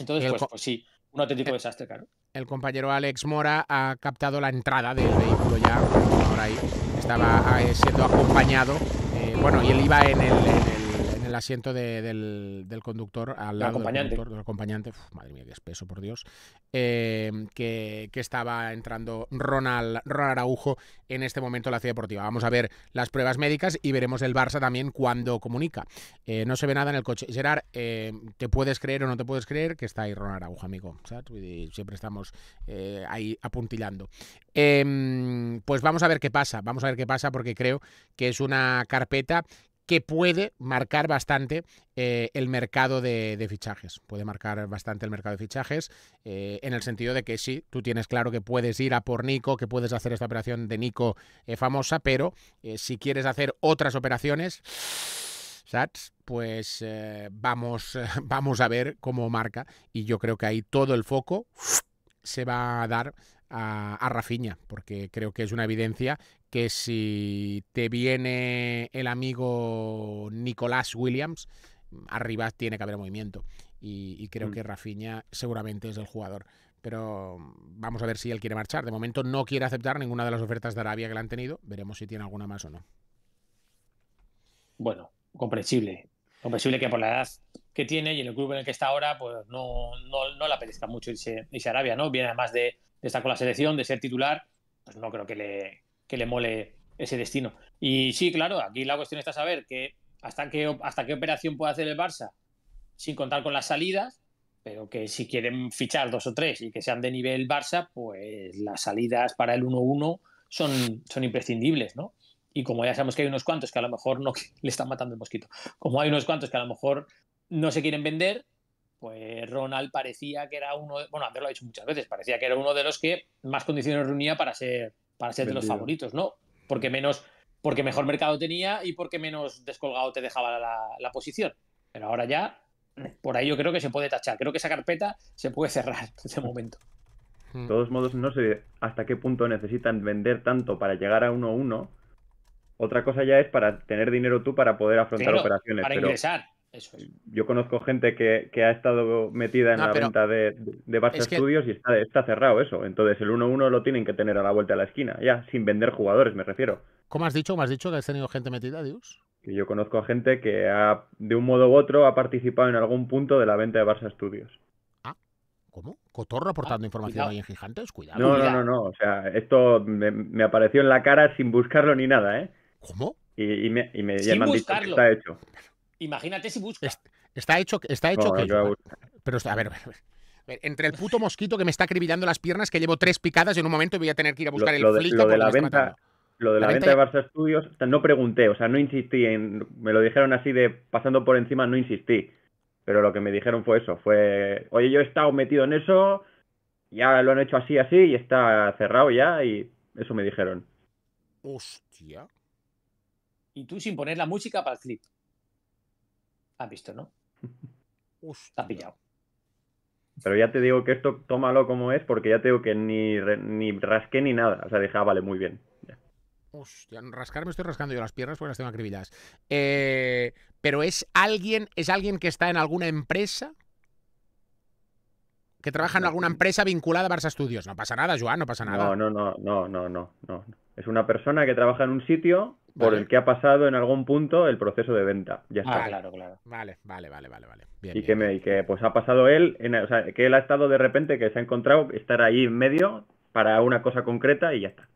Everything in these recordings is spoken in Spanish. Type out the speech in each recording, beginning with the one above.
Entonces, pues, pues, sí, un auténtico el, eh, desastre, claro. El compañero Alex Mora ha captado la entrada del vehículo ya, ahora ahí estaba eh, siendo acompañado. Eh, bueno, y él iba en el, el asiento del, conductor al lado Del, acompañante. madre mía, qué espeso, por Dios. Em, que, estaba entrando Ronald, Ronald Araujo en este momento en la ciudad deportiva. Vamos a ver las pruebas médicas y veremos el Barça también cuando comunica. Eh, no se ve nada en el coche. Gerard, em, ¿te puedes creer o no te puedes creer que está ahí Ronald Araujo, amigo? siempre estamos eh, ahí apuntillando. Em, pues vamos a ver qué pasa. Vamos a ver qué pasa porque creo que es una carpeta que puede marcar bastante eh, el mercado de, fichajes. Puede marcar bastante el mercado de fichajes eh, en el sentido de que sí, tú tienes claro que puedes ir a por Nico, que puedes hacer esta operación de Nico eh, famosa, pero si quieres hacer otras operaciones, pues vamos, vamos a ver cómo marca y yo creo que ahí todo el foco se va a dar a, Rafiña, porque creo que es una evidencia que si te viene el amigo Nicolás Williams, arriba tiene que haber movimiento. Y, creo mm. que Rafiña seguramente es el jugador. Pero mm, vamos a ver si él quiere marchar. De momento no quiere aceptar ninguna de las ofertas de Arabia que le han tenido. Veremos si tiene alguna más o no. Bueno, comprensible. Comprensible que por la edad que tiene y en el club en el que está ahora, pues no, no, no le apetezca mucho y se Arabia, ¿no? Viene además de, estar con la selección, de ser titular, pues no creo que le, que le mole ese destino. Y sí, claro, aquí la cuestión está saber que hasta qué, hasta qué operación puede hacer el Barça sin contar con las salidas, pero que si quieren fichar dos o tres y que sean de nivel Barça, pues las salidas para el 1-1 son, son imprescindibles, ¿no? Y como ya sabemos que hay unos cuantos que a lo mejor no le están matando el mosquito, como hay unos cuantos que a lo mejor no se quieren vender, pues Ronald parecía que era uno, de, bueno, lo dicho muchas veces, parecía que era uno de los que más condiciones reunía para ser, para ser de los favoritos, ¿no? Porque mm. menos, porque mejor mercado tenía y porque menos descolgado te dejaba la, posición. Pero ahora ya, por ahí yo creo que se puede tachar. Creo que esa carpeta se puede cerrar en ese momento. Mm. De todos modos, no sé hasta qué punto necesitan vender tanto para llegar a 1-1. Otra cosa ya es para tener dinero tú para poder afrontar operaciones. Para ingresar. Yo conozco gente que, ha estado metida en la venta de, de Barça Studios y está, cerrado eso. Entonces el 1-1 lo tienen que tener a la vuelta de la esquina, ya, sin vender jugadores, me refiero. ¿Cómo has dicho? dicho que has tenido gente metida, Dios? yo conozco a gente que ha, de un modo u otro ha participado en algún punto de la venta de Barça Studios. Ah, ¿Cómo? ¿Cotorro aportando ah, información a ahí Cuidado. No, no, no, O sea, esto me, apareció en la cara sin buscarlo ni nada, ¿eh? ¿Cómo? Y, me, y me han dicho que está hecho. Imagínate si buscas. Está hecho, está hecho que. pero a ver, a ver, Entre el puto mosquito que me está acribillando las piernas, que llevo tres picadas y en un momento voy a tener que ir a buscar el lo de, lo de la venta, lo de la, venta, de Barça Studios, no pregunté, o sea, no insistí Me lo dijeron así de pasando por encima, no insistí. Pero lo que me dijeron fue eso, fue. Oye, yo he estado metido en eso, ya lo han hecho así, así, y está cerrado ya, y eso me dijeron. Hostia. Y tú sin poner la música para el clip. Ha visto, ¿no? Ha pillado. Pero ya te digo que esto tómalo como es, porque ya tengo que ni, rasqué ni nada. O sea, dije, ah, vale, muy bien. Hostia, rascar rascarme estoy rascando yo las piernas porque las tengo acribilladas. Eh, pero es alguien, es alguien que está en alguna empresa, que trabaja en alguna empresa vinculada a Barça Studios. No pasa nada, Joan, no pasa nada. no, no, no, no, no, no. Es una persona que trabaja en un sitio por el que ha pasado en algún punto el proceso de venta. Ya está. Ah, claro, claro. Vale, vale, vale, vale, vale. y, que pues ha pasado él, que él ha estado de repente, que se ha encontrado estar ahí en medio para una cosa concreta y ya está.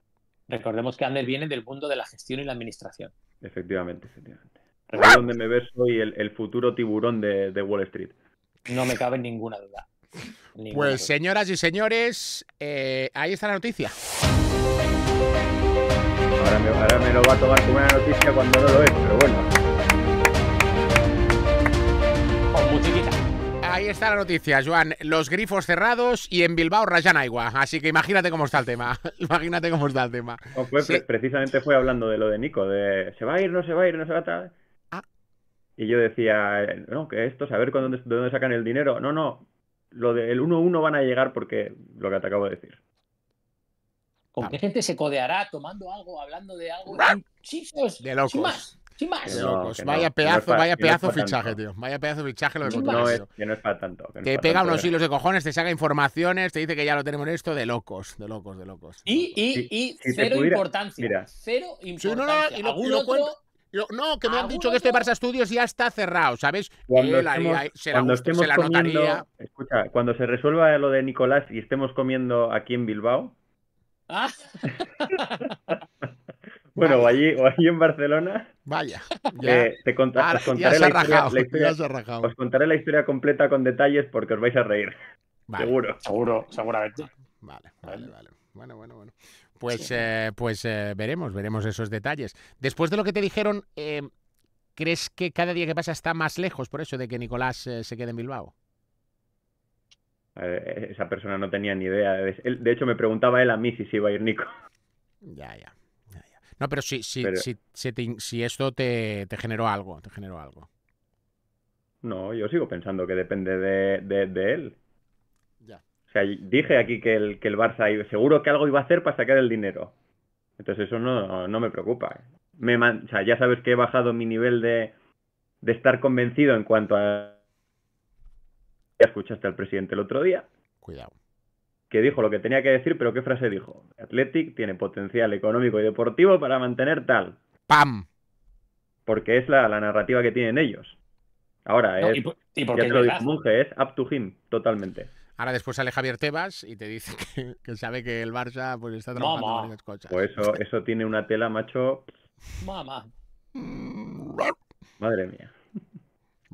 Recordemos que Ander viene del mundo de la gestión y la administración. Efectivamente, efectivamente. Es donde me ves hoy el, futuro tiburón de, Wall Street. No me cabe ninguna duda. pues señoras y señores, eh, ahí está la noticia ahora me, lo va a tomar como una noticia cuando no lo es, pero bueno. Ahí está la noticia, Joan. Los grifos cerrados y en Bilbao rayan agua. Así que imagínate cómo está el tema. Imagínate cómo está el tema. Precisamente fue hablando de lo de Nico, de se va a ir, no se va a ir, no se va a... estar. Ah. Y yo decía, no, que esto, saber de dónde sacan el dinero. No, no, lo del 1-1 van a llegar porque lo que te acabo de decir. ¿Con qué gente se codeará tomando algo, hablando de algo? Chisos, ¡Ah! pues, de locos. Sin más. Sin más. locos. vaya pedazo, vaya pedazo fichaje, tío. Vaya pedazo fichaje lo de no Que no es para tanto. Que te pega unos hilos de cojones, te saca informaciones, te dice que ya lo tenemos esto, de locos, de locos, de locos. Y, y, y cero importancia. Cero importancia. no, que me han dicho que este Barça Studios ya está cerrado, ¿sabes? Cuando estemos, se la, se la comiendo, escucha, cuando se resuelva lo de Nicolás y estemos comiendo aquí en Bilbao, Ah. bueno, o allí, allí en Barcelona. Vaya. Eh, te contaré la, historia, Os contaré la historia completa con detalles porque os vais a reír. Seguro. Seguro, seguramente. Ah, vale, vale, vale. Bueno, bueno, bueno. Pues, eh, pues eh, veremos, veremos esos detalles. Después de lo que te dijeron, ¿crees que cada día que pasa está más lejos por eso de que Nicolás se quede en Bilbao? Eh, esa persona no tenía ni idea. De, de hecho, me preguntaba él a mí si se iba a ir Nico. Ya, ya. ya, No, pero si, si, si, esto te, generó algo, te generó algo. No, yo sigo pensando que depende de, él. Ya. O sea, dije aquí que el, que el Barça seguro que algo iba a hacer para sacar el dinero. Entonces eso no, me preocupa. Me, o sea, ya sabes que he bajado mi nivel de, de estar convencido en cuanto a escuchaste al presidente el otro día. Cuidado. Que dijo lo que tenía que decir, pero ¿qué frase dijo? Athletic tiene potencial económico y deportivo para mantener tal. ¡Pam! Porque es la, narrativa que tienen ellos. Ahora, es, y, es up to him, totalmente. Ahora después sale Javier Tebas y te dice que, sabe que el Barça pues está trabajando Pues eso, eso tiene una tela, macho. Mamá. Madre mía.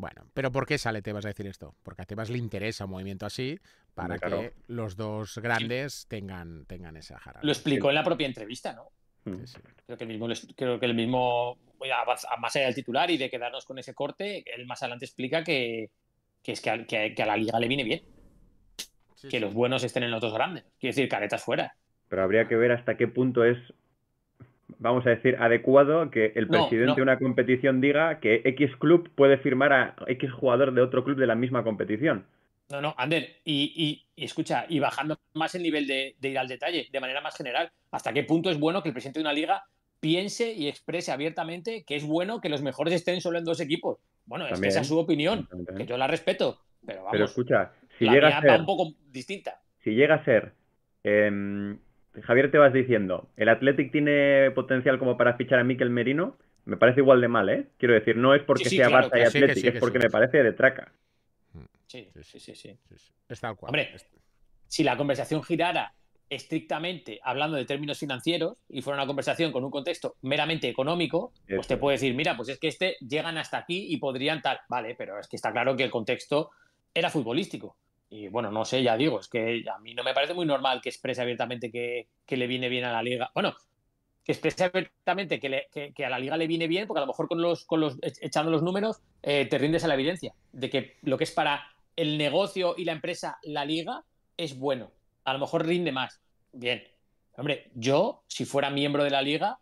Bueno, pero ¿por qué sale Tebas a decir esto? Porque a Tebas le interesa un movimiento así para que los dos grandes tengan, tengan esa jarra. Lo explicó en la propia entrevista, ¿no? Mm. Creo que el mismo, creo que más allá del titular y de quedarnos con ese corte, él más adelante explica que, es que a, la liga le viene bien. que los buenos estén en los dos grandes. Quiere decir, caretas fuera. Pero habría que ver hasta qué punto es vamos a decir, adecuado que el presidente de una competición diga que X club puede firmar a X jugador de otro club de la misma competición. No, no, Ander, y, escucha, y bajando más el nivel de, ir al detalle, de manera más general, ¿hasta qué punto es bueno que el presidente de una liga piense y exprese abiertamente que es bueno que los mejores estén solo en dos equipos? Bueno, esa es su opinión, que yo la respeto, pero vamos. Pero escucha, si llega a ser, un poco distinta. Si llega a ser em, Javier, te vas diciendo, el Athletic tiene potencial como para fichar a Miquel Merino, me parece igual de mal, ¿eh? Quiero decir, no es porque sea Barça y Athletic, es porque me parece de traca. Mm. Sí, sí, sí, sí. Hombre, si la conversación girara estrictamente hablando de términos financieros y fuera una conversación con un contexto meramente económico, pues te puede decir, mira, pues es que este llegan hasta aquí y podrían tal. Vale, pero es que está claro que el contexto era futbolístico. Y bueno, no sé, ya digo, es que a mí no me parece muy normal que exprese abiertamente que, le viene bien a la liga. Bueno, que exprese abiertamente que, que, a la liga le viene bien, porque a lo mejor con los, con los e-, echando los números eh, te rindes a la evidencia de que lo que es para el negocio y la empresa, la liga, es bueno. A lo mejor rinde más. Bien. Hombre, yo, si fuera miembro de la liga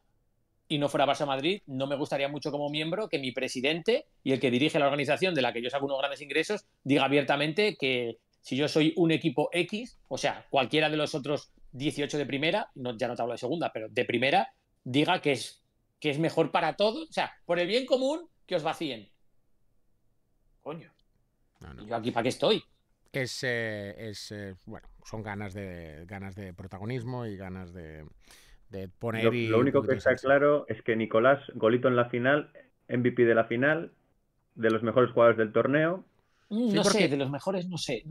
y no fuera Barça Madrid, no me gustaría mucho como miembro que mi presidente y el que dirige la organización de la que yo saco unos grandes ingresos diga abiertamente que, si yo soy un equipo X, o sea, cualquiera de los otros 18 de primera, no, ya no te hablo de segunda, pero de primera, diga que es, que es mejor para todos, o sea, por el bien común, que os vacíen. Coño. yo aquí para qué estoy? Es, eh, es eh, bueno, son ganas de, ganas de protagonismo y ganas de, poner. lo único que está claro es que Nicolás, golito en la final, MVP de la final, de los mejores jugadores del torneo, Mm, no sé, de los mejores no sé.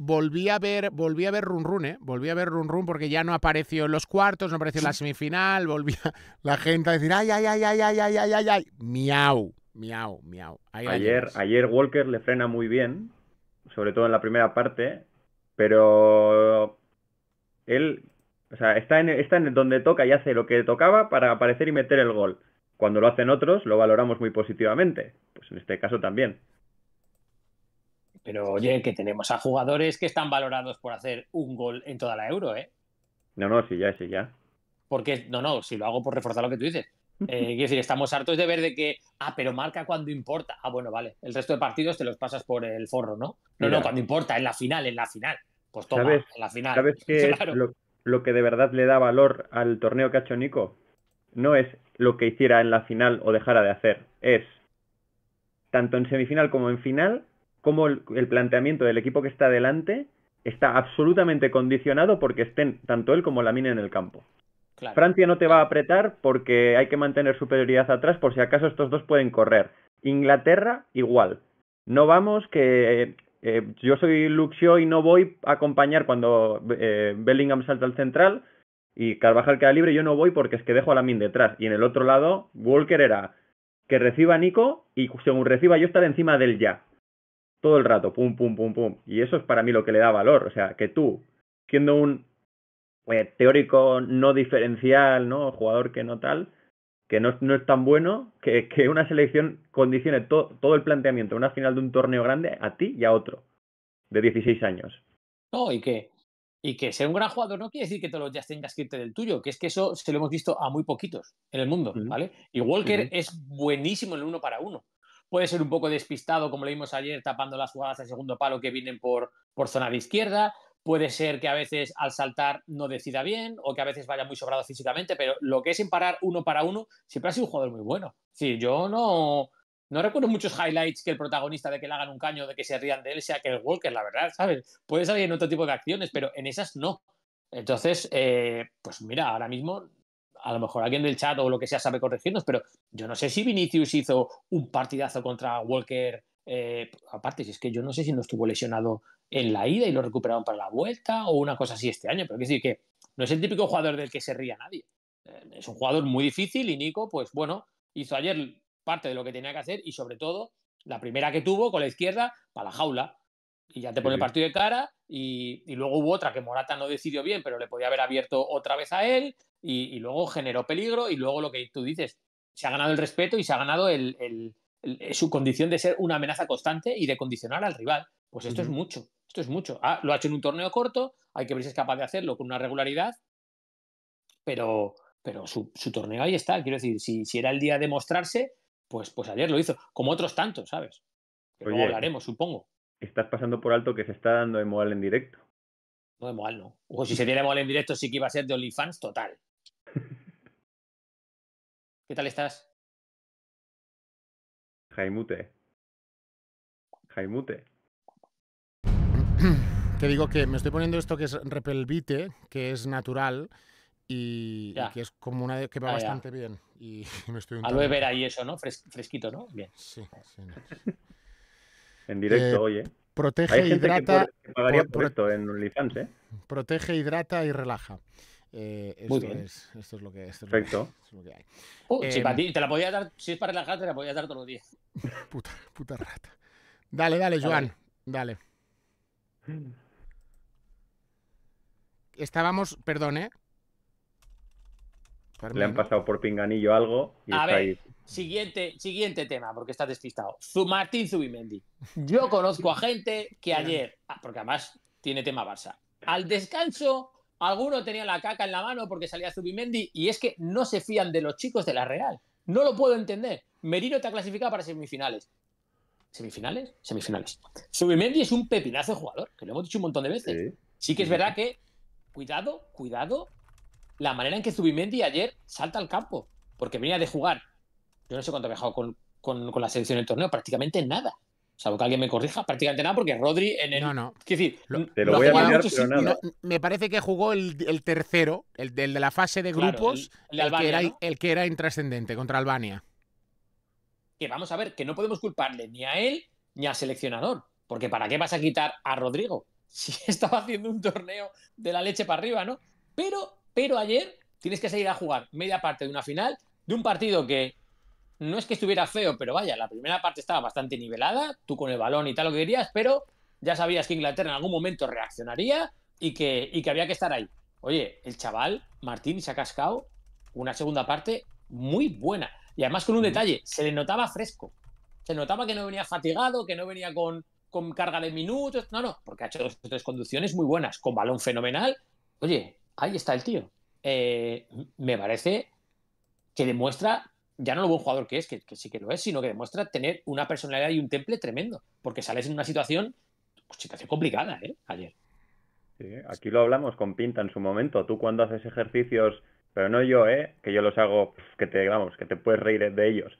volví a ver, volví a ver Run Run, ¿eh? Volví a ver Run Run porque ya no apareció en los cuartos, no apareció en la semifinal, volví a la gente a decir ay, ay, ay, ay, ay, ay, ay, ay, ay. Miau, miau, miau. ayer, ayer Walker le frena muy bien, sobre todo en la primera parte, pero él, o sea, está en, está en donde toca y hace lo que tocaba para aparecer y meter el gol. Cuando lo hacen otros, lo valoramos muy positivamente. Pues en este caso también. Pero oye, que tenemos a jugadores que están valorados por hacer un gol en toda la euro, ¿eh? No, no, sí, ya, sí, ya. Porque, no, no, si lo hago por reforzar lo que tú dices. Eh, quiero decir, estamos hartos de ver de que, ah, pero marca cuando importa. Ah, bueno, vale, el resto de partidos te los pasas por el forro, ¿no? No, no, cuando importa, en la final, en la final. Pues toma, en la final. ¿Sabes qué lo, lo, que de verdad le da valor al torneo que ha hecho Nico? No es lo que hiciera en la final o dejara de hacer, es tanto en semifinal como en final cómo el, planteamiento del equipo que está delante está absolutamente condicionado porque estén tanto él como la mina en el campo. Francia no te va a apretar porque hay que mantener superioridad atrás por si acaso estos dos pueden correr. Inglaterra igual. No vamos que eh, yo soy Luxio y no voy a acompañar cuando eh, Bellingham salta al central y Carvajal queda libre, yo no voy porque es que dejo a la mina detrás. Y en el otro lado, Walker era que reciba Nico y según reciba yo estar encima del ya todo el rato, pum, pum, pum, pum. Y eso es para mí lo que le da valor. O sea, que tú, siendo un eh, teórico no diferencial, ¿no? Jugador que no tal, que no, no es tan bueno, que, que una selección condicione todo el planteamiento una final de un torneo grande a ti y a otro, de 16 años. No, y que, y que ser un gran jugador no quiere decir que todos los días tengas que irte del tuyo, que es que eso se lo hemos visto a muy poquitos en el mundo, ¿vale? Y Walker es buenísimo en el uno para uno puede ser un poco despistado, como lo vimos ayer, tapando las jugadas de segundo palo que vienen por, por zona de izquierda. Puede ser que a veces al saltar no decida bien o que a veces vaya muy sobrado físicamente, pero lo que es en uno para uno siempre ha sido un jugador muy bueno. Sí, yo no, no recuerdo muchos highlights que el protagonista de que le hagan un caño, de que se rían de él, sea que el Walker, la verdad, ¿sabes? Puede salir en otro tipo de acciones, pero en esas no. Entonces, eh, pues mira, ahora mismo a lo mejor alguien del chat o lo que sea sabe corregirnos, pero yo no sé si Vinicius hizo un partidazo contra Walker. Eh, aparte, si es que yo no sé si no estuvo lesionado en la ida y lo recuperaron para la vuelta o una cosa así este año, pero es decir que no es el típico jugador del que se ría nadie. Eh, es un jugador muy difícil y Nico, pues bueno, hizo ayer parte de lo que tenía que hacer y sobre todo la primera que tuvo con la izquierda para la jaula y ya te pone el partido de cara. Y, luego hubo otra que Morata no decidió bien, pero le podía haber abierto otra vez a él. Y, luego generó peligro. Y luego lo que tú dices, se ha ganado el respeto y se ha ganado eh, su condición de ser una amenaza constante y de condicionar al rival. Pues esto es mucho. Esto es mucho. Ah, lo ha hecho en un torneo corto. Hay que ver si es capaz de hacerlo con una regularidad. Pero, pero su, torneo ahí está. Quiero decir, si, si era el día de mostrarse, pues, pues ayer lo hizo. Como otros tantos, ¿sabes? Que luego hablaremos, supongo estás pasando por alto que se está dando modal en directo. No, modal no. Ojo, si se diera Emoal en directo sí que iba a ser de OnlyFans total. ¿Qué tal estás? Jaimute. Jaimute. Te digo que me estoy poniendo esto que es repelvite, que es natural y, que es como una que va ah, bastante bien. Y me estoy eso, ¿no? fresquito, ¿no? Bien. Sí, sí. En directo, eh, oye. Protege, Hay gente hidrata. Que, pagaría esto en ¿eh? Protege, hidrata y relaja. Eh, esto, es, es, lo que, es Perfecto. para ti, te la podía dar, si es para relajar, te la podía dar todos los días. Puta, puta rata. Dale, dale, Joan. Dale. dale. Mm. Estábamos, perdón, ¿eh? Le han pasado por pinganillo algo. Y está ahí. Siguiente, siguiente tema, porque está despistado. Su Martín Zubimendi. Yo conozco a gente que ayer, ah, porque además tiene tema Barça, al descanso alguno tenía la caca en la mano porque salía Zubimendi y es que no se fían de los chicos de la Real. No lo puedo entender. Merino te ha clasificado para semifinales. ¿Semifinales? Semifinales. Zubimendi es un pepinazo jugador, que lo hemos dicho un montón de veces. Sí, que es verdad que, cuidado, cuidado, la manera en que Zubimendi ayer salta al campo, porque venía de jugar. Yo no sé cuánto ha jugado con, la selección del torneo, prácticamente nada. Salvo que alguien me corrija, prácticamente nada, porque Rodri en el. No, no. Es decir, te lo, voy a mirar, pero nada. me parece que jugó el, tercero, el, de la fase de grupos, el, que era, el que era intrascendente contra Albania. Que vamos a ver, que no podemos culparle ni a él ni al seleccionador. Porque ¿para qué vas a quitar a Rodrigo? Si estaba haciendo un torneo de la leche para arriba, ¿no? Pero pero ayer tienes que salir a jugar media parte de una final, de un partido que no es que estuviera feo, pero vaya, la primera parte estaba bastante nivelada, tú con el balón y tal lo que querías, pero ya sabías que Inglaterra en algún momento reaccionaría y que, que había que estar ahí. Oye, el chaval Martín se ha cascado una segunda parte muy buena. Y además con un detalle, se le notaba fresco. Se notaba que no venía fatigado, que no venía con, con carga de minutos. No, no, porque ha hecho dos o tres conducciones muy buenas, con balón fenomenal. Oye, ahí está el tío. Eh, me parece que demuestra, ya no lo buen jugador que es, que, sí que lo es, sino que demuestra tener una personalidad y un temple tremendo, porque sales en una situación, situación complicada, ¿eh? Ayer. Sí, aquí lo hablamos con Pinta en su momento. Tú cuando haces ejercicios, pero no yo, ¿eh? Que yo los hago, que te, digamos, que te puedes reír de ellos.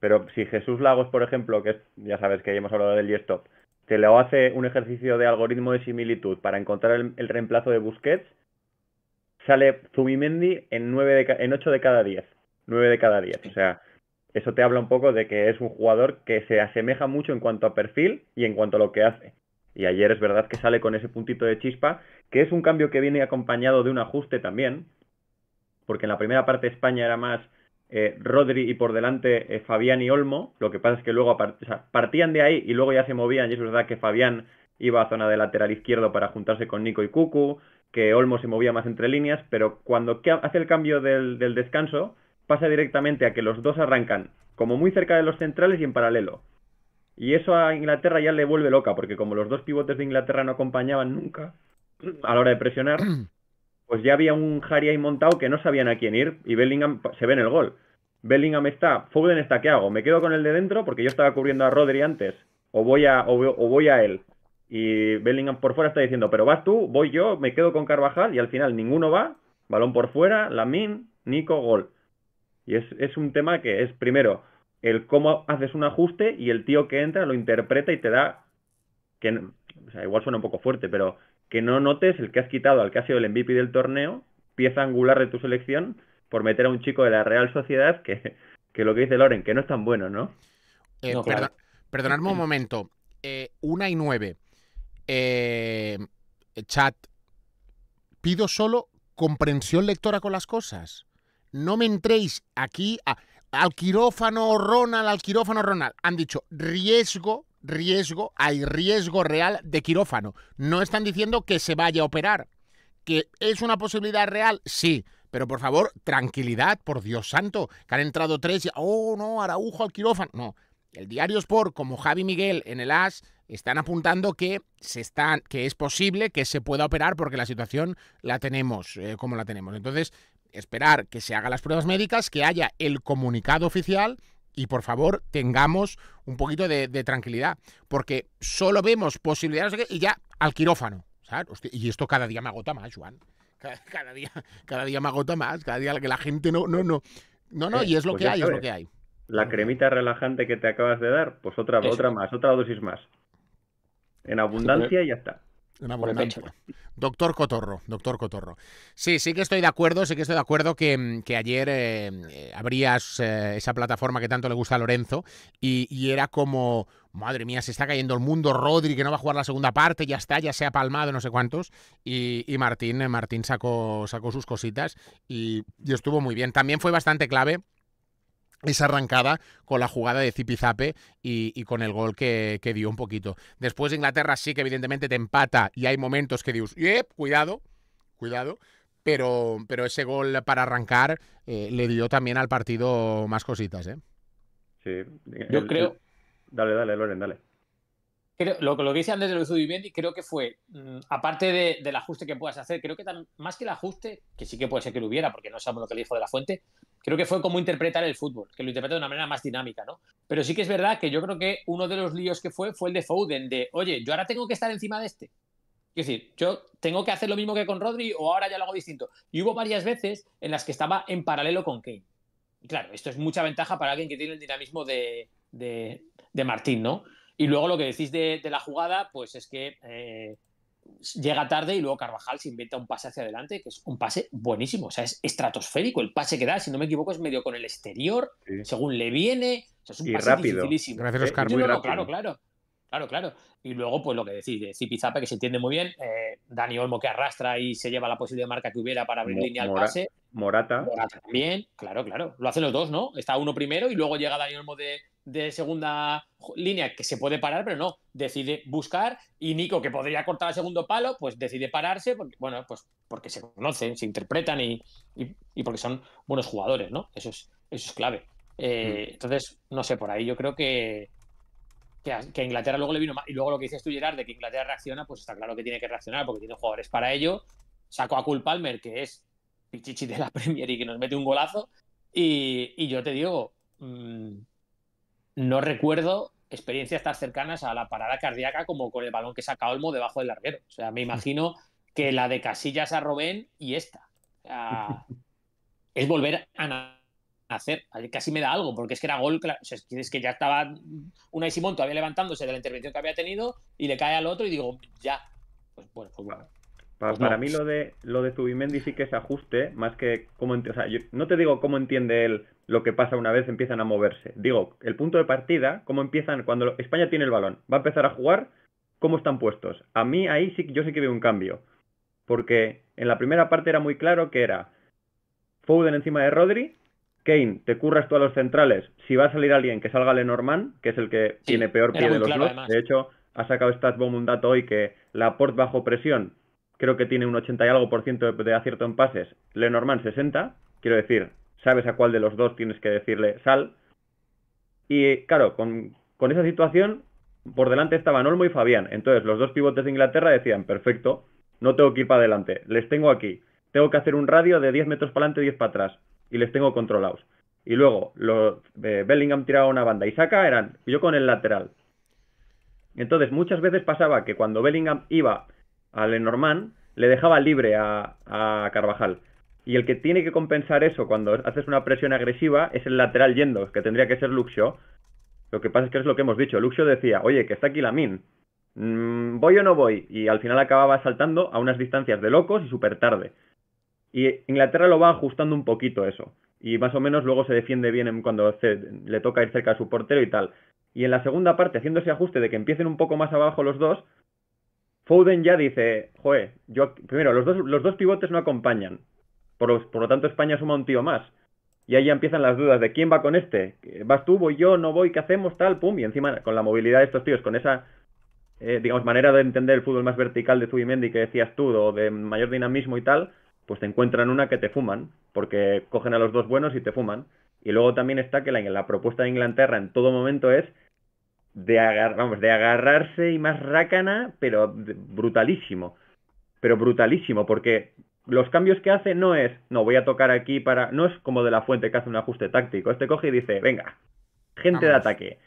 Pero si Jesús Lagos, por ejemplo, que ya sabes que ya hemos hablado del stop, te lo hace un ejercicio de algoritmo de similitud para encontrar el reemplazo de Busquets, sale Zumimendi en, 9 de, en 8 de cada 10. 9 de cada 10. O sea, eso te habla un poco de que es un jugador que se asemeja mucho en cuanto a perfil y en cuanto a lo que hace. Y ayer es verdad que sale con ese puntito de chispa, que es un cambio que viene acompañado de un ajuste también, porque en la primera parte España era más eh, Rodri y por delante eh, Fabián y Olmo, lo que pasa es que luego partían de ahí y luego ya se movían, y es verdad que Fabián iba a zona de lateral izquierdo para juntarse con Nico y Cucu, que Olmo se movía más entre líneas, pero cuando hace el cambio del, descanso, pasa directamente a que los dos arrancan como muy cerca de los centrales y en paralelo. Y eso a Inglaterra ya le vuelve loca, porque como los dos pivotes de Inglaterra no acompañaban nunca a la hora de presionar, pues ya había un Harry ahí montado que no sabían a quién ir y Bellingham se ve en el gol. Bellingham está, Foden está, ¿qué hago? ¿Me quedo con el de dentro porque yo estaba cubriendo a Rodri antes? ¿O voy a, o voy a él? Y Bellingham por fuera está diciendo, pero vas tú, voy yo, me quedo con Carvajal y al final ninguno va. Balón por fuera, Lamin, Nico, gol. Y es, un tema que es primero el cómo haces un ajuste y el tío que entra lo interpreta y te da que o sea, igual suena un poco fuerte, pero que no notes el que has quitado al que ha sido el MVP del torneo, pieza angular de tu selección, por meter a un chico de la Real Sociedad que, que lo que dice Loren, que no es tan bueno, ¿no? Eh, Perdonadme un momento. Eh, una y nueve. Eh, chat, pido solo comprensión lectora con las cosas. No me entréis aquí a, al quirófano Ronald, al quirófano Ronald. Han dicho riesgo, riesgo, hay riesgo real de quirófano. No están diciendo que se vaya a operar. ¿Que es una posibilidad real? Sí. Pero por favor, tranquilidad, por Dios santo, que han entrado tres y, oh no, Araujo al quirófano. No, el diario Sport, como Javi Miguel en el AS, están apuntando que, se que es posible que se pueda operar porque la situación la tenemos eh, como la tenemos. Entonces, esperar que se hagan las pruebas médicas, que haya el comunicado oficial y por favor tengamos un poquito de, tranquilidad, porque solo vemos posibilidades y ya al quirófano. Y esto cada día me agota más, Juan. Cada, día, cada día me agota más, cada día que la gente no, no, no. No, no, eh, y es lo pues que hay, es lo que hay. La cremita relajante que te acabas de dar, pues otra, otra más, otra dosis más. En abundancia y ya está. En abundancia. Doctor Cotorro, doctor Cotorro. Sí, sí que estoy de acuerdo, sí que estoy de acuerdo que, mm, ayer eh, eh, abrías eh, esa plataforma que tanto le gusta a Lorenzo y, era como madre mía, se está cayendo el mundo, Rodri que no va a jugar la segunda parte, ya está, ya se ha palmado, no sé cuántos. Y, Martín, Martín sacó, sacó sus cositas y, y, estuvo muy bien. También fue bastante clave esa arrancada con la jugada de Zipizape y, y con el gol que, dio un poquito. Después Inglaterra sí que evidentemente te empata y hay momentos que dios, yep, cuidado, cuidado, pero, pero ese gol para arrancar eh, le dio también al partido más cositas. ¿eh? Sí, yo creo... Dale, dale, Loren, dale lo, que hice antes de Luis y creo que fue, mm, aparte del ajuste que puedas hacer, creo que más que el ajuste, que sí que puede ser que lo hubiera, porque no sabemos lo que le dijo de la fuente, creo que fue como interpretar el fútbol, que lo interpreta de una manera más dinámica, ¿no? Pero sí que es verdad que yo creo que uno de los líos que fue fue el de Foden, de, oye, yo ahora tengo que estar encima de este. Es decir, yo tengo que hacer lo mismo que con Rodri o ahora ya lo hago distinto. Y hubo varias veces en las que estaba en paralelo con Kane. Y claro, esto es mucha ventaja para alguien que tiene el dinamismo de, de, de Martín, ¿no? Y luego lo que decís de, la jugada, pues es que eh, llega tarde y luego Carvajal se inventa un pase hacia adelante, que es un pase buenísimo, o sea, es estratosférico el pase que da, si no me equivoco es medio con el exterior, según le viene, o es un y rápido. dificilísimo. Gracias, Oscar, muy Claro, claro claro, claro. Y luego, pues lo que decís, Si Zipizape que se entiende muy bien. Eh, Dani Olmo que arrastra y se lleva la de marca que hubiera para abrir línea al pase. Morata. Morata también, claro, claro. Lo hacen los dos, ¿no? Está uno primero y luego llega Dani Olmo de, segunda línea que se puede parar, pero no, decide buscar y Nico, que podría cortar el segundo palo, pues decide pararse, porque, bueno, pues porque se conocen, se interpretan y, porque son buenos jugadores, ¿no? Eso es, eso es clave. Eh, mm. Entonces, no sé, por ahí yo creo que, que a, Inglaterra luego le vino mal. Y luego lo que dices tú, Gerard, de que Inglaterra reacciona, pues está claro que tiene que reaccionar porque tiene jugadores para ello. Sacó a Cool Palmer, que es pichichi de la Premier y que nos mete un golazo. Y, yo te digo, mm, no recuerdo experiencias tan cercanas a la parada cardíaca como con el balón que saca Olmo debajo del larguero. O sea, me imagino que la de Casillas a Robén y esta. es volver a hacer. Casi me da algo, porque es que era gol. es que ya estaba mm, una y Simón todavía levantándose de la intervención que había tenido y le cae al otro y digo, ya. Pues bueno, pues pues Para, mí lo de lo de Zubimendi sí que es ajuste, más que cómo o sea, yo no te digo cómo entiende él lo que pasa una vez empiezan a moverse. Digo, el punto de partida, cómo empiezan cuando España tiene el balón, va a empezar a jugar, cómo están puestos. A mí ahí sí yo sí que veo un cambio, porque en la primera parte era muy claro que era Foden encima de Rodri, Kane, te curras tú a los centrales. Si va a salir alguien, que salga Lenormand, que es el que tiene peor pie de los dos. De hecho, ha sacado Statsbomb un dato hoy que la Laporte bajo presión creo que tiene un 80 y algo por ciento de, acierto en pases, Lenormand 60. Quiero decir, sabes a cuál de los dos tienes que decirle sal. Y claro, con, con esa situación, por delante estaban Olmo y Fabián. Entonces, los dos pivotes de Inglaterra decían, perfecto, no tengo que ir para adelante, les tengo aquí. Tengo que hacer un radio de 10 metros para adelante y 10 para atrás y les tengo controlados. Y luego, los, Bellingham tiraba una banda y saca eran yo con el lateral. Entonces, muchas veces pasaba que cuando Bellingham iba al Lenormand, le dejaba libre a, a, Carvajal. Y el que tiene que compensar eso cuando haces una presión agresiva es el lateral yendo, que tendría que ser Luxio. Lo que pasa es que es lo que hemos dicho. Luxio decía, oye, que está aquí la min. Mm, ¿Voy o no voy? Y al final acababa saltando a unas distancias de locos y super tarde. Y Inglaterra lo va ajustando un poquito eso. Y más o menos luego se defiende bien cuando se, le toca ir cerca de su portero y tal. Y en la segunda parte, haciendo ese ajuste de que empiecen un poco más abajo los dos, Foden ya dice, joder, yo, primero, los dos, los dos pivotes no acompañan. Por lo, tanto, España suma un tío más. Y ahí ya empiezan las dudas de quién va con este. ¿Vas tú, voy yo, no voy, qué hacemos, tal, pum? Y encima, con la movilidad de estos tíos, con esa, eh, digamos, manera de entender el fútbol más vertical de Zubimendi que decías tú, o de mayor dinamismo y tal, pues te encuentran una que te fuman, porque cogen a los dos buenos y te fuman. Y luego también está que la, la propuesta de Inglaterra en todo momento es de, vamos, de agarrarse y más rácana, pero brutalísimo. Pero brutalísimo, porque los cambios que hace no es, no, voy a tocar aquí para... No es como de la fuente que hace un ajuste táctico. Este coge y dice, venga, gente de ataque.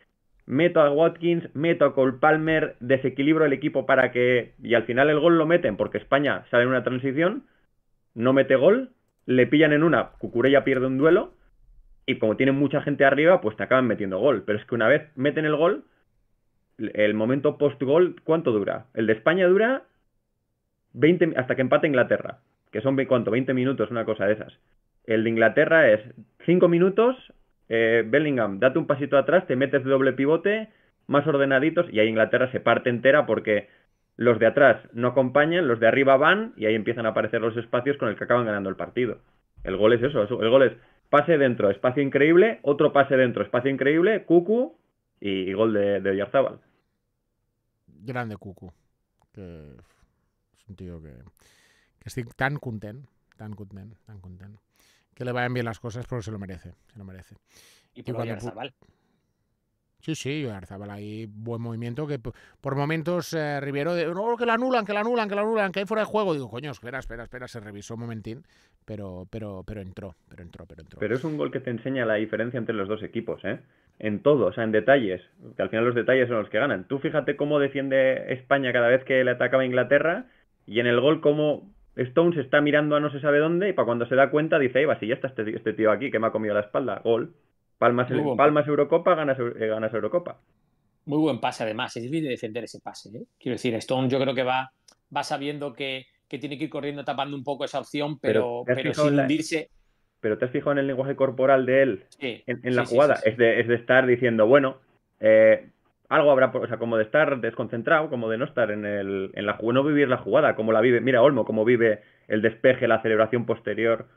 Meto a Watkins, meto a Cole Palmer, desequilibro el equipo para que... Y al final el gol lo meten porque España sale en una transición no mete gol, le pillan en una, Cucurella pierde un duelo y como tienen mucha gente arriba, pues te acaban metiendo gol. Pero es que una vez meten el gol, el momento post-gol, ¿cuánto dura? El de España dura 20, hasta que empate Inglaterra, que son ¿cuánto? 20 minutos, una cosa de esas. El de Inglaterra es 5 minutos, eh, Bellingham, date un pasito atrás, te metes doble pivote, más ordenaditos, y ahí Inglaterra se parte entera porque los de atrás no acompañan, los de arriba van y ahí empiezan a aparecer los espacios con el que acaban ganando el partido. El gol es eso, el gol es pase dentro, espacio increíble, otro pase dentro, espacio increíble, Cucu y, gol de, de Oyarzábal. Grande Cucu, que es que, que estoy tan content, tan content, tan content. Que le vayan bien las cosas porque se lo merece, se lo merece. Y por Sí, sí, Arzabal ahí buen movimiento que por momentos eh, Rivero de, no, que la anulan, que la anulan, que la anulan, que hay fuera de juego. Digo, coño, espera, espera, espera, se revisó un momentín, pero, pero, pero entró, pero entró, pero entró. Pero es un gol que te enseña la diferencia entre los dos equipos, ¿eh? En todo, o sea, en detalles, que al final los detalles son los que ganan. Tú fíjate cómo defiende España cada vez que le atacaba Inglaterra y en el gol cómo Stones está mirando a no se sabe dónde y para cuando se da cuenta dice, va, si ya está este, este tío aquí que me ha comido la espalda, gol. Palmas, Eurocopa, eh, ganas, Eurocopa. Muy buen pase, además. Es difícil defender ese pase. ¿eh? Quiero decir, Stone yo creo que va, va sabiendo que, tiene que ir corriendo tapando un poco esa opción, pero, pero, sin hundirse. Pero te has fijado en el lenguaje corporal de él en, la jugada. Es de, estar diciendo, bueno, eh, algo habrá, o sea, como de estar desconcentrado, como de no estar en, en la no vivir la jugada, como la vive, mira Olmo, como vive el despeje, la celebración posterior.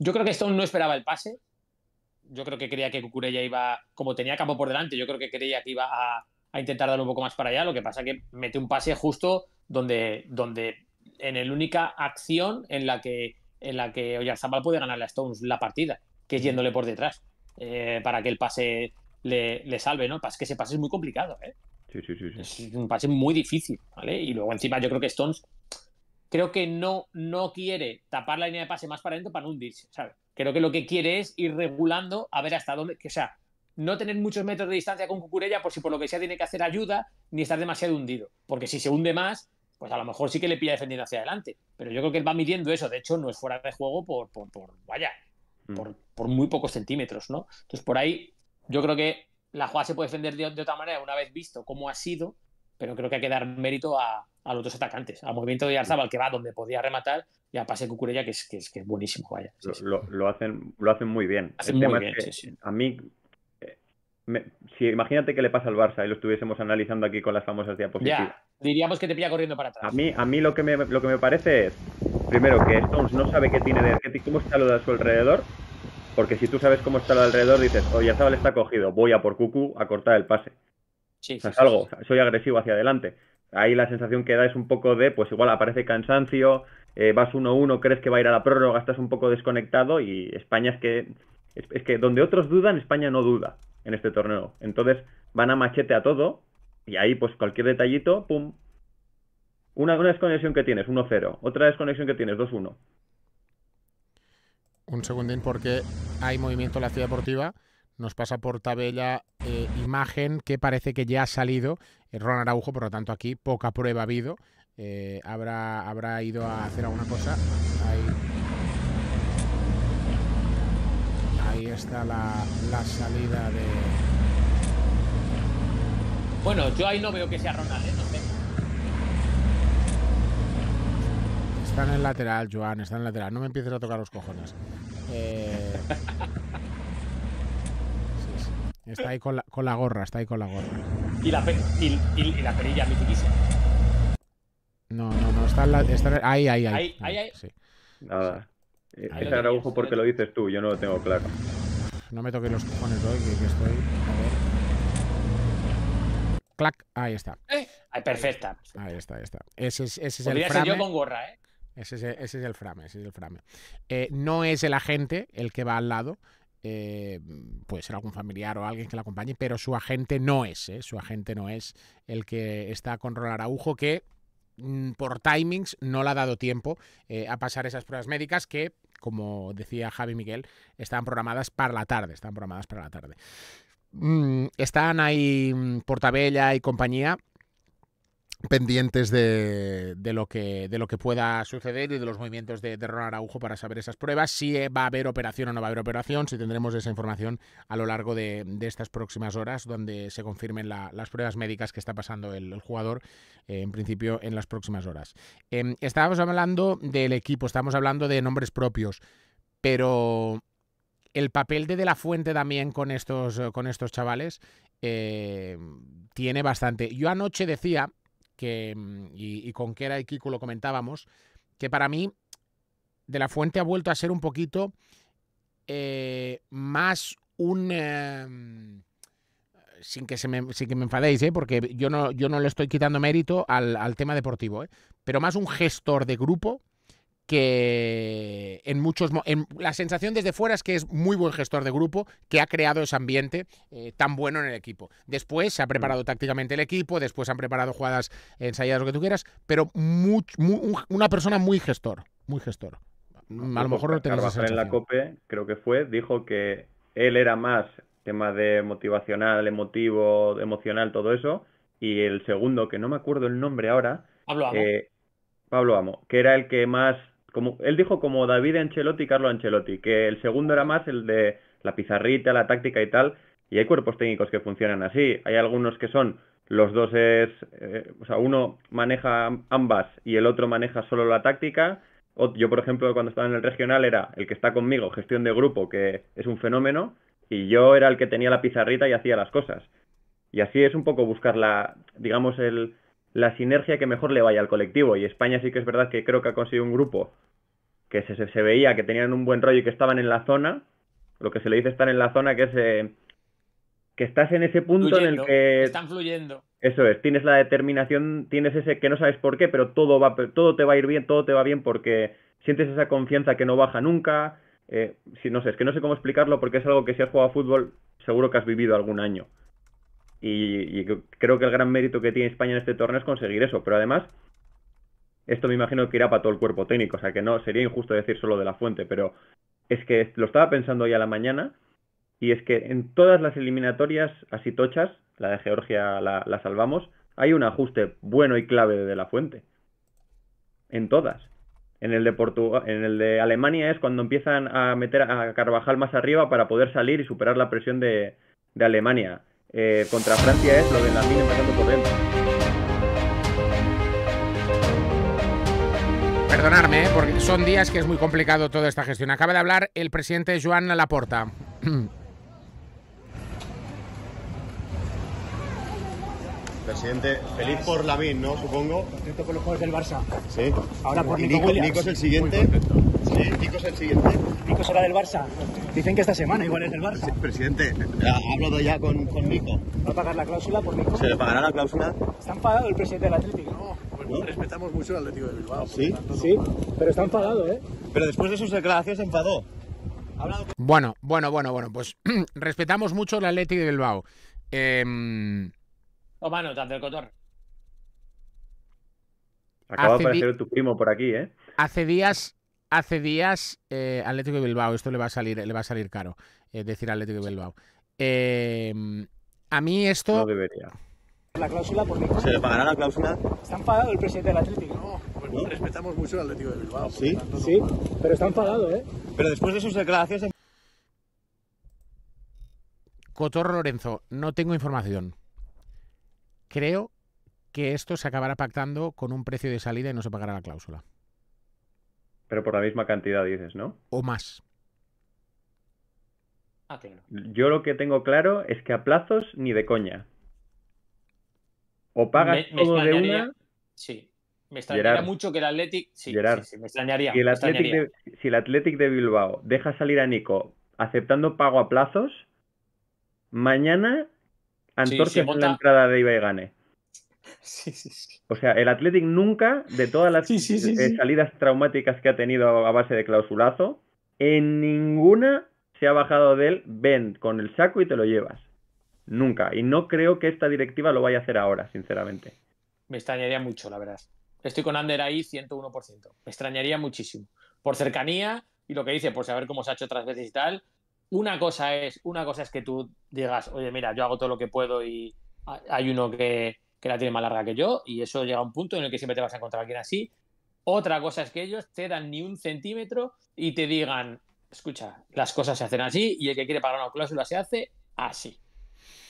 Yo creo que Stone no esperaba el pase, yo creo que creía que Cucurella iba, como tenía campo por delante, yo creo que creía que iba a, intentar dar un poco más para allá. Lo que pasa que mete un pase justo donde, donde en la única acción en la que, en la que Oyarzabal puede ganarle a Stones la partida, que es mm. yéndole por detrás, eh, para que el pase le, salve, ¿no? Es que ese pase es muy complicado, ¿eh? Sí, sí, sí, es un pase muy difícil, ¿vale? Y luego encima yo creo que Stones creo que no, no quiere tapar la línea de pase más para adentro para un hundirse, ¿sabes? creo que lo que quiere es ir regulando a ver hasta dónde, o sea, no tener muchos metros de distancia con Cucurella por si por lo que sea tiene que hacer ayuda ni estar demasiado hundido, porque si se hunde más, pues a lo mejor sí que le pilla defendiendo hacia adelante, pero yo creo que él va midiendo eso, de hecho no es fuera de juego por, por, vaya, mm. por, muy pocos centímetros, ¿no? Entonces por ahí yo creo que la jugada se puede defender de otra manera una vez visto cómo ha sido pero creo que hay que dar mérito a, los dos atacantes, al movimiento de Yarzábal que va donde podía rematar y a pase Cucurella que es, que es, buenísimo, vaya. lo, hacen, lo hacen muy bien. A mí, eh, si imagínate que le pasa al Barça y lo estuviésemos analizando aquí con las famosas diapositivas. diríamos que te pilla corriendo para atrás. A mí, a mí lo, que me, lo que me parece es, primero, que Stones no sabe qué tiene de qué, cómo está lo de a su alrededor, porque si tú sabes cómo está lo de alrededor, dices, oye, Zabal está cogido, voy a por Cucu a cortar el pase. Sí, algo, soy agresivo hacia adelante. Ahí la sensación que da es un poco de, pues igual aparece cansancio, eh, vas 1-1, crees que va a ir a la prórroga, estás un poco desconectado y España es que, es, que donde otros dudan, España no duda en este torneo. Entonces van a machete a todo y ahí pues cualquier detallito, pum. Una, desconexión que tienes, 1-0. Otra desconexión que tienes, 2-1. Un segundín porque hay movimiento en la ciudad deportiva nos pasa por tabella eh, imagen que parece que ya ha salido eh, Ron Araujo, por lo tanto aquí poca prueba ha habido. Eh, habrá, habrá ido a hacer alguna cosa. Ahí, está la, salida de... Bueno, yo ahí no veo que sea Ronald, ¿eh? Está en el lateral, Joan, está en el lateral. No me empieces a tocar los cojones. Eh... Está ahí con la, con la gorra, está ahí con la gorra. Y la, y, perilla No, no, no, está, ahí, ahí, ahí. Ahí, ahí, ahí. Sí. Nada. Eh, ahí es porque lo dices tú, yo no lo tengo claro. No me toques los cojones hoy, que, que estoy. A ver. Clac, ahí está. Eh, perfecta. Ahí está, ahí está. Ese, ese es el ser frame. yo con gorra, ¿eh? Ese es, ese es el frame, ese es el frame. Eh, no es el agente el que va al lado, eh, mm, puede ser algún familiar o alguien que la acompañe, pero su agente no es, ¿eh? su agente no es el que está con Ron Araujo, que mm, por timings no le ha dado tiempo eh, a pasar esas pruebas médicas que, como decía Javi Miguel, están programadas para la tarde, están programadas para la tarde. Mm, están ahí Portabella y compañía pendientes de, lo que, de lo que pueda suceder y de los movimientos de, de Ron Araujo para saber esas pruebas, si eh, va a haber operación o no va a haber operación, si tendremos esa información a lo largo de, estas próximas horas donde se confirmen las pruebas médicas que está pasando el, jugador, eh, en principio en las próximas horas. Em, estábamos hablando del equipo, estábamos hablando de nombres propios, pero el papel de De La Fuente también con estos, con estos chavales eh, tiene bastante. Yo anoche decía que, mm, y, con Kera y Kiku lo comentábamos, que para mí De la Fuente ha vuelto a ser un poquito eh, más un... Eh, mm, sin que, se me, enfadéis, ¿eh? porque yo no, yo no le estoy quitando mérito al, tema deportivo, pero más un gestor de grupo que en muchos en, la sensación desde fuera es que es muy buen gestor de grupo que ha creado ese ambiente eh, tan bueno en el equipo. Después se ha preparado mm. tácticamente el equipo, después han preparado jugadas ensayadas lo que tú quieras, pero una persona muy gestor, muy gestor. A lo mejor no Carvajal en la COPE, creo que fue, dijo que él era más tema de motivacional, emotivo, emocional, todo eso, y el segundo, que no me acuerdo el nombre ahora, Pablo eh, Pablo Amo que era el que más él dijo como David Ancelotti y Carlo Ancelotti, que el segundo era más el de la pizarrita, la táctica y tal, y hay cuerpos técnicos que funcionan así, hay algunos que son los dos es, eh, o sea, uno maneja ambas y el otro maneja solo la táctica. Yo, por ejemplo, cuando estaba en el regional era el que está conmigo, gestión de grupo, que es un fenómeno, y yo era el que tenía la pizarrita y hacía las cosas. Y así es un poco buscar la, digamos, el, la sinergia que mejor le vaya al colectivo. Y España sí que es verdad que creo que ha conseguido un grupo que se, se, veía que tenían un buen rollo y que estaban en la zona. Lo que se le dice estar en la zona, que es eh, que estás en ese punto en el que... Están fluyendo. Eso es, tienes la determinación, tienes ese que no sabes por qué, pero todo, va, todo te va a ir bien, todo te va bien porque sientes esa confianza que no baja nunca. Eh, si, no sé, es que no sé cómo explicarlo porque es algo que si has jugado a fútbol seguro que has vivido algún año. Y, creo que el gran mérito que tiene España en este torneo es conseguir eso. Pero además, esto me imagino que irá para todo el cuerpo técnico. O sea que no, sería injusto decir solo de la fuente, pero es que lo estaba pensando hoy a la mañana. Y es que en todas las eliminatorias así tochas, la de Georgia la, la salvamos, hay un ajuste bueno y clave de, la fuente. En todas. En el, de Portugal, en el de Alemania es cuando empiezan a meter a Carvajal más arriba para poder salir y superar la presión de, de Alemania. Eh, contra Francia es lo de la matando por dentro. Perdonarme, ¿eh? porque son días que es muy complicado toda esta gestión. Acaba de hablar el presidente Joan Laporta. presidente. Feliz por la Lavín, ¿no? Supongo. Feliz por los juegos del Barça. Sí. Ahora por Nico, Nico, es el siguiente. Nico es el siguiente. Kiko será del Barça. Dicen que esta semana igual es del Barça. Sí, Presidente, ha hablado ya con, con Nico. ¿Va a pagar la cláusula por Nico? ¿Se le pagará la cláusula? Está enfadado el presidente del Atlético. No, pues ¿No? respetamos mucho al Atlético de Bilbao. Sí, sí, pero está enfadado, ¿eh? Pero después de sus declaraciones se enfadó. Bueno, bueno, bueno, bueno, pues respetamos mucho el Atlético de Bilbao. Eh... Oh, mano, del cotor. Acaba de aparecer tu primo por aquí, ¿eh? Hace días hace días eh, Atlético de Bilbao, esto le va a salir, le va a caro, eh, decir Atlético de Bilbao. Em, a mí esto. No debería. La cláusula ¿Se le pagará la cláusula? Está enfadado el presidente del Atlético. No, pues ¿No? respetamos mucho el Atlético de Bilbao. Sí, sí, pero está enfadado, ¿eh? Pero después de sus declaraciones. Cotorro Lorenzo, no tengo información. Creo que esto se acabará pactando con un precio de salida y no se pagará la cláusula. Pero por la misma cantidad dices, ¿no? O más. Ah, Yo lo que tengo claro es que a plazos ni de coña. O pagas me, de una. Sí. Me extrañaría mucho que el Athletic. Gerard, Si el, Athletic De, Bilbao deja salir a Nico aceptando pago a plazos, mañana Antorcha la entrada de Gane. Sí, sí, sí. O sea, el Athletic nunca, de todas las eh, salidas traumáticas que ha tenido a base de clausulazo, en ninguna se ha bajado del ven con el saco y te lo llevas. Nunca. Y no creo que esta directiva lo vaya a hacer ahora, sinceramente. Me extrañaría mucho, la verdad. Estoy con Ander ahí 101%. Me extrañaría muchísimo. Por cercanía y lo que dice, por saber cómo se ha hecho otras veces y tal. Una cosa es, una cosa es que tú digas, oye, mira, yo hago todo lo que puedo y hay uno que, que la tiene más larga que yo y eso llega a un punto en el que siempre te vas a encontrar alguien así. Otra cosa es que ellos te dan ni un centímetro y te digan, escucha, las cosas se hacen así y el que quiere pagar una cláusula se hace así.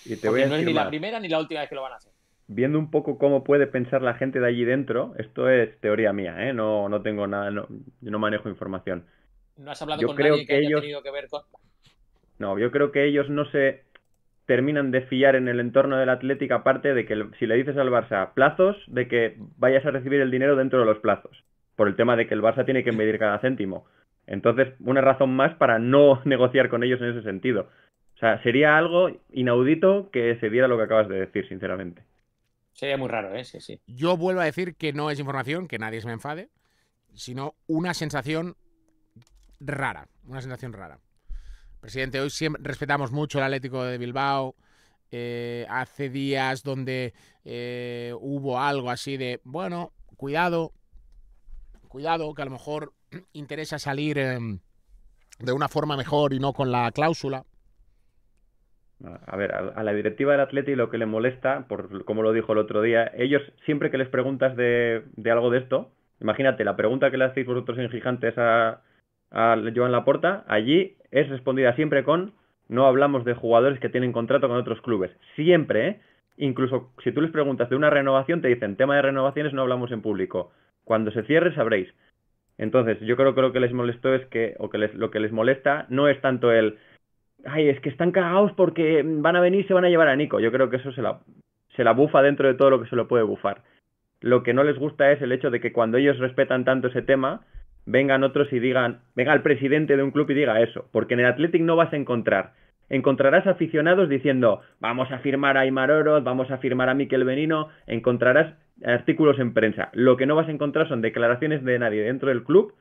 Y te voy no es ni la primera ni la última vez que lo van a hacer. Viendo un poco cómo puede pensar la gente de allí dentro, esto es teoría mía, ¿eh? no, no tengo nada, no, manejo información. No has hablado con nadie que, haya tenido que ver con... No, yo creo que ellos no se terminan de fiar en el entorno de la atlética, aparte de que si le dices al Barça plazos, de que vayas a recibir el dinero dentro de los plazos, por el tema de que el Barça tiene que medir cada céntimo. Entonces, una razón más para no negociar con ellos en ese sentido. O sea, sería algo inaudito que se diera lo que acabas de decir, sinceramente. Sería muy raro, ¿eh? Sí, sí. Yo vuelvo a decir que no es información, que nadie se me enfade, sino una sensación rara. Una sensación rara. Presidente, hoy siempre, respetamos mucho el Atlético de Bilbao. Eh, hace días donde eh, hubo algo así de, bueno, cuidado, cuidado, que a lo mejor interesa salir em, de una forma mejor y no con la cláusula. A ver, a, la directiva del Atleti lo que le molesta, por como lo dijo el otro día, ellos siempre que les preguntas de, de algo de esto, imagínate la pregunta que le hacéis vosotros en Gigantes a, a Joan Laporta, allí es respondida siempre con no hablamos de jugadores que tienen contrato con otros clubes. Siempre, ¿eh? Incluso si tú les preguntas de una renovación, te dicen, tema de renovaciones no hablamos en público. Cuando se cierre sabréis. Entonces, yo creo que lo que les molestó es que, o que lo que les molesta no es tanto el, ay, es que están cagados porque van a venir y se van a llevar a Nico. Yo creo que eso se la, se la bufa dentro de todo lo que se lo puede bufar. Lo que no les gusta es el hecho de que cuando ellos respetan tanto ese tema, vengan otros y digan, venga el presidente de un club y diga eso, porque en el Athletic no vas a encontrar. Encontrarás aficionados diciendo, vamos a firmar a Aymar Oroz, vamos a firmar a Miquel Benino, encontrarás artículos en prensa. Lo que no vas a encontrar son declaraciones de nadie dentro del club,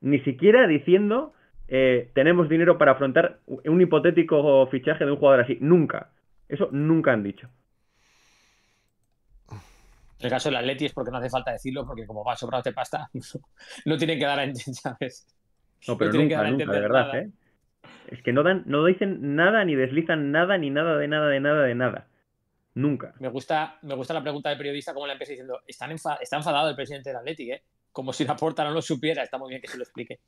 ni siquiera diciendo, eh, tenemos dinero para afrontar un hipotético fichaje de un jugador así. Nunca. Eso nunca han dicho. En el caso del Atleti es porque no hace falta decirlo, porque como va sobrado de pasta, no, tienen que dar a entender, No, pero nunca, que de verdad, ¿eh? Es que no, dan, no dicen nada, ni deslizan nada, ni nada de nada, de nada, de nada. Nunca. Me gusta, me gusta la pregunta de periodista, como la empieza diciendo, está enfadado el presidente del Atleti, ¿eh? Como si la porta no lo supiera. Está muy bien que se lo explique.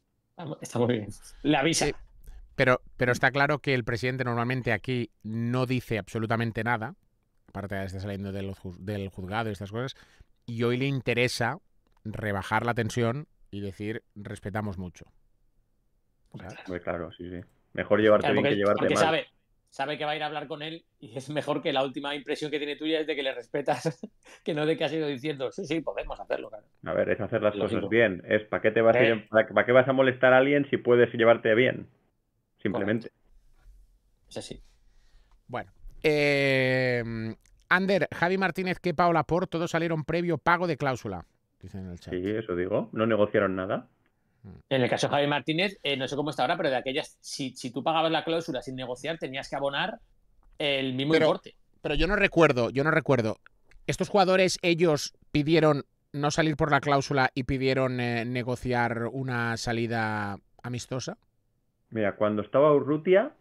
Está muy bien. Le avisa. pero, pero está claro que el presidente normalmente aquí no dice absolutamente nada, parte está saliendo del, juzgado y estas cosas, y hoy le interesa rebajar la tensión y decir, respetamos mucho. claro, sí, sí. Mejor llevarte bien que llevarte Sabe, sabe que va a ir a hablar con él y es mejor que la última impresión que tiene tuya es de que le respetas, que no de que has ido diciendo, sí, sí, podemos hacerlo, A ver, es hacer las cosas bien. Es, ¿para qué, te vas a, ¿Eh? ¿para qué vas a molestar a alguien si puedes llevarte bien? Simplemente. Es así. Bueno, Em, Ander, Javi Martínez, que Paola Por, todos salieron previo pago de cláusula. Sí, eso digo. No negociaron nada. En el caso de Javi Martínez, eh, no sé cómo está ahora, pero de aquellas, si, tú pagabas la cláusula sin negociar, tenías que abonar el mismo pero, importe. Pero yo no recuerdo, yo no recuerdo. ¿Estos jugadores, ellos pidieron no salir por la cláusula y pidieron eh, negociar una salida amistosa? Mira, cuando estaba Urrutia,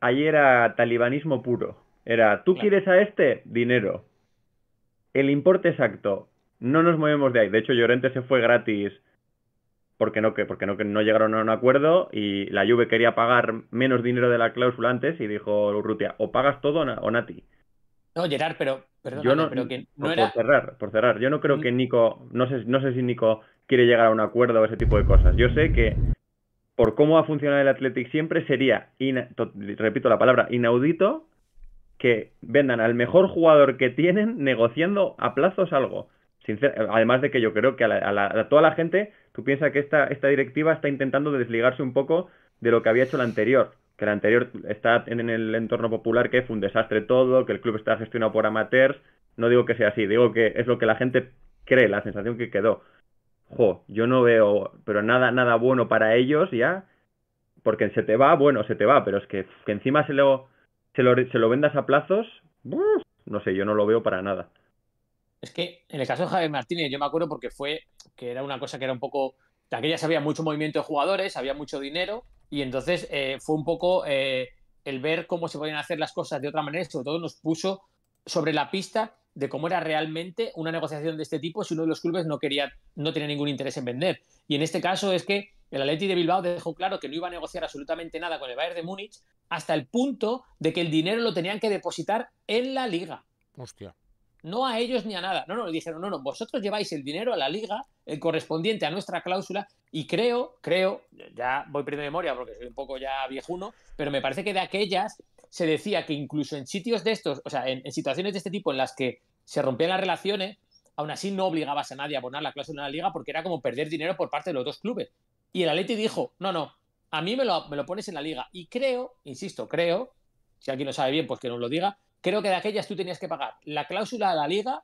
Ahí era talibanismo puro. Era, ¿tú quieres a este? Dinero. El importe exacto. No nos movemos de ahí. De hecho, Llorente se fue gratis porque no, porque no, llegaron a un acuerdo y la Juve quería pagar menos dinero de la cláusula antes y dijo Urrutia, o pagas todo o Nati. No, Gerard, pero, yo pero que no era... por, cerrar, por cerrar, yo no creo mm. que Nico, no sé, no sé si Nico quiere llegar a un acuerdo o ese tipo de cosas. Yo sé que por cómo ha funcionado el Athletic siempre, sería, repito la palabra, inaudito que vendan al mejor jugador que tienen negociando a plazos algo. además de que yo creo que a, toda la gente, tú piensas que esta, esta directiva está intentando desligarse un poco de lo que había hecho la anterior. Que la anterior está en el entorno popular, que fue un desastre todo, que el club está gestionado por amateurs. No digo que sea así, digo que es lo que la gente cree, la sensación que quedó yo no veo, pero nada, nada bueno para ellos ya, porque se te va, bueno, se te va, pero es que, encima se lo, se lo, vendas a plazos, no sé, yo no lo veo para nada. Es que en el caso de Javier Martínez, yo me acuerdo porque fue que era una cosa que era un poco. De aquellas había mucho movimiento de jugadores, había mucho dinero, y entonces eh, fue un poco eh, el ver cómo se podían hacer las cosas de otra manera, sobre todo nos puso sobre la pista de cómo era realmente una negociación de este tipo si uno de los clubes no quería, no tenía ningún interés en vender. Y en este caso es que el Atleti de Bilbao dejó claro que no iba a negociar absolutamente nada con el Bayern de Múnich hasta el punto de que el dinero lo tenían que depositar en la liga. Hostia. No a ellos ni a nada. No, no, le dijeron, no, no, vosotros lleváis el dinero a la liga, el correspondiente a nuestra cláusula, y creo, creo, ya voy perdiendo memoria porque soy un poco ya viejuno, pero me parece que de aquellas se decía que incluso en sitios de estos, o sea, en, situaciones de este tipo en las que se rompían las relaciones, aún así no obligabas a nadie a abonar la cláusula de la liga porque era como perder dinero por parte de los dos clubes. Y el Atleti dijo, no, no, a mí me lo, pones en la liga. Y creo, insisto, creo, si alguien lo sabe bien, pues que no lo diga, creo que de aquellas tú tenías que pagar la cláusula a la liga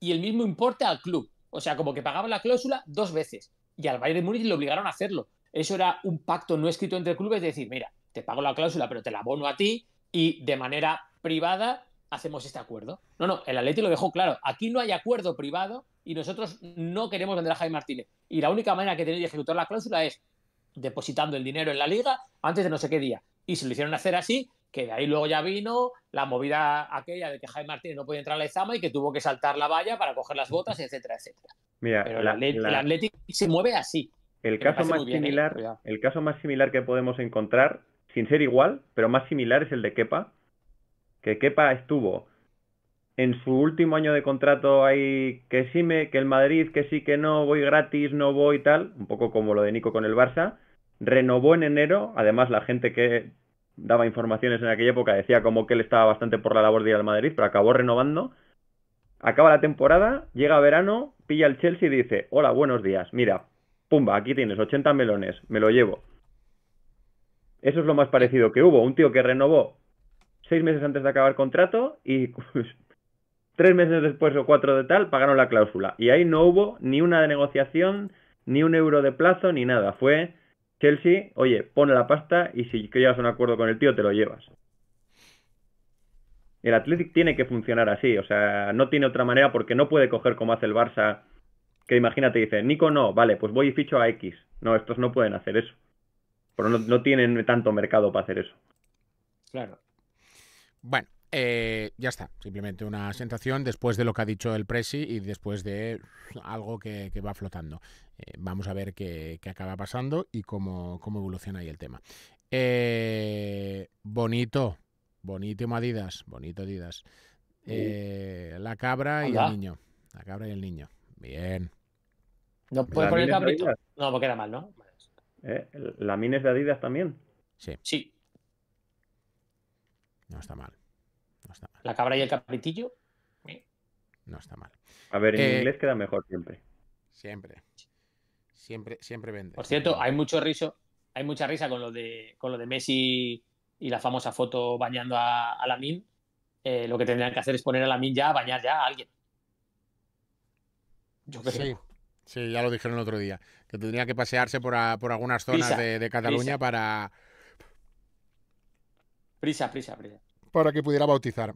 y el mismo importe al club. O sea, como que pagaban la cláusula dos veces. Y al Bayern de Múnich le obligaron a hacerlo. Eso era un pacto no escrito entre clubes de decir, mira, te pago la cláusula, pero te la abono a ti y de manera privada hacemos este acuerdo. No, no, el Atlético lo dejó claro. Aquí no hay acuerdo privado y nosotros no queremos vender a Jaime Martínez. Y la única manera que tenéis de ejecutar la cláusula es depositando el dinero en la liga antes de no sé qué día. Y se lo hicieron hacer así, que de ahí luego ya vino la movida aquella de que Jaime Martínez no podía entrar a la Izama y que tuvo que saltar la valla para coger las botas, etcétera, etcétera. Mira, el, Atlético se mueve así. El caso, ¿eh? el caso más similar que podemos encontrar sin ser igual, pero más similar es el de Kepa, que Kepa estuvo en su último año de contrato ahí, que sí me, que el Madrid, que sí, que no, voy gratis, no voy tal, un poco como lo de Nico con el Barça, renovó en enero, además la gente que daba informaciones en aquella época decía como que él estaba bastante por la labor de ir al Madrid, pero acabó renovando. Acaba la temporada, llega verano, pilla el Chelsea y dice, hola, buenos días, mira, pumba, aquí tienes 80 melones, me lo llevo. Eso es lo más parecido que hubo. Un tío que renovó seis meses antes de acabar contrato y pues, tres meses después o cuatro de tal pagaron la cláusula. Y ahí no hubo ni una negociación, ni un euro de plazo, ni nada. Fue Chelsea, oye, pone la pasta y si creas un acuerdo con el tío te lo llevas. El Athletic tiene que funcionar así, o sea, no tiene otra manera porque no puede coger como hace el Barça, que imagínate, dice, Nico no, vale, pues voy y ficho a X. No, estos no pueden hacer eso. Pero no, tienen tanto mercado para hacer eso. Claro. Bueno, eh, ya está, simplemente una sensación después de lo que ha dicho el Presi y después de algo que, va flotando. Eh, vamos a ver qué, acaba pasando y cómo, evoluciona ahí el tema. Eh, bonito, bonito Adidas, bonito Adidas. Uh. la cabra y el niño. La cabra y el niño. Bien. ¿No puedes poner cabrito? No, porque era mal, ¿no? ¿Eh? ¿La Min es de Adidas también? Sí. Sí. No está mal. No está ¿La cabra y el capritillo? No está mal. A ver, en eh, inglés queda mejor siempre. Siempre. Siempre, siempre vende. Por cierto, hay mucho riso, hay mucha risa con lo de con lo de Messi y la famosa foto bañando a, la Min eh, lo que tendrían que hacer es poner a Min ya a bañar ya a alguien. Yo creo. Sí. Sí, ya lo dijeron el otro día, que tendría que pasearse por, algunas zonas de, Cataluña para... Prisa, prisa, prisa. Para que pudiera bautizar.